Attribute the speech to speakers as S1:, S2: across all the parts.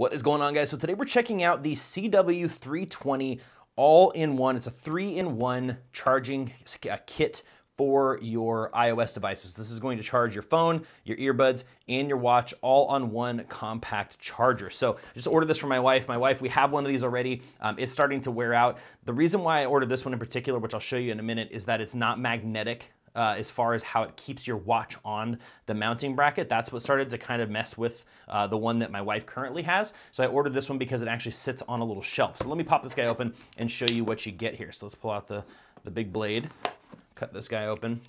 S1: What is going on guys? So today we're checking out the CW320 all-in-one. It's a three-in-one charging uh, kit for your iOS devices. This is going to charge your phone, your earbuds, and your watch all on one compact charger. So I just ordered this for my wife. My wife, we have one of these already. Um, it's starting to wear out. The reason why I ordered this one in particular, which I'll show you in a minute, is that it's not magnetic uh, as far as how it keeps your watch on the mounting bracket. That's what started to kind of mess with uh, the one that my wife currently has. So I ordered this one because it actually sits on a little shelf. So let me pop this guy open and show you what you get here. So let's pull out the, the big blade, cut this guy open.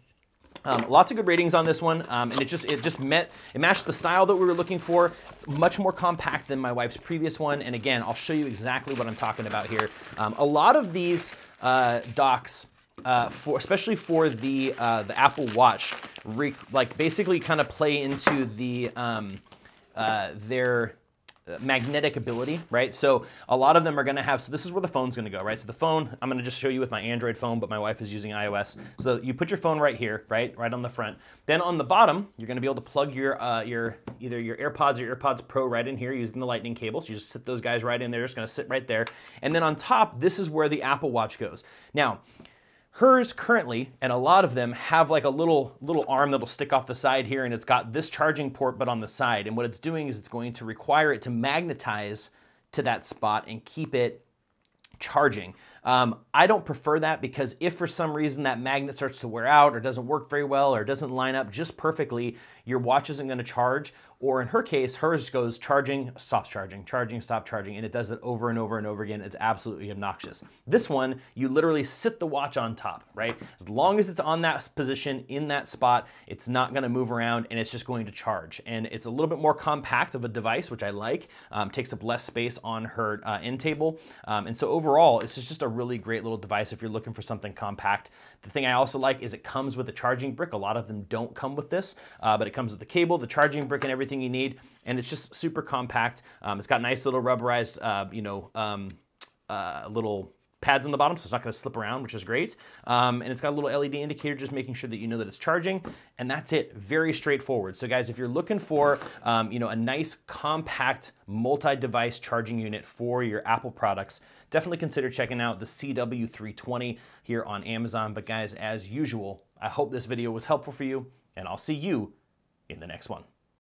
S1: Um, lots of good ratings on this one, um, and it just it just met it matched the style that we were looking for. It's much more compact than my wife's previous one, and again, I'll show you exactly what I'm talking about here. Um, a lot of these uh, docks uh, for especially for the uh, the Apple Watch, like basically kind of play into the um, uh, their uh, magnetic ability, right? So a lot of them are going to have, so this is where the phone's going to go, right? So the phone, I'm going to just show you with my Android phone, but my wife is using iOS. So you put your phone right here, right? Right on the front. Then on the bottom, you're going to be able to plug your, uh, your either your AirPods or AirPods Pro right in here using the lightning cable. So you just sit those guys right in there, just going to sit right there. And then on top, this is where the Apple Watch goes. Now, Hers currently, and a lot of them have like a little little arm that'll stick off the side here and it's got this charging port but on the side. And what it's doing is it's going to require it to magnetize to that spot and keep it charging. Um, I don't prefer that because if for some reason that magnet starts to wear out or doesn't work very well or doesn't line up just perfectly, your watch isn't going to charge. Or in her case, hers goes charging, stops charging, charging, stop charging, and it does it over and over and over again. It's absolutely obnoxious. This one, you literally sit the watch on top, right? As long as it's on that position in that spot, it's not going to move around and it's just going to charge. And it's a little bit more compact of a device, which I like. Um, takes up less space on her uh, end table, um, and so overall overall, this is just a really great little device if you're looking for something compact. The thing I also like is it comes with a charging brick. A lot of them don't come with this, uh, but it comes with the cable, the charging brick, and everything you need. And it's just super compact. Um, it's got nice little rubberized, uh, you know, um, uh, little pads on the bottom, so it's not gonna slip around, which is great. Um, and it's got a little LED indicator just making sure that you know that it's charging. And that's it, very straightforward. So guys, if you're looking for um, you know, a nice compact multi-device charging unit for your Apple products, definitely consider checking out the CW320 here on Amazon. But guys, as usual, I hope this video was helpful for you and I'll see you in the next one.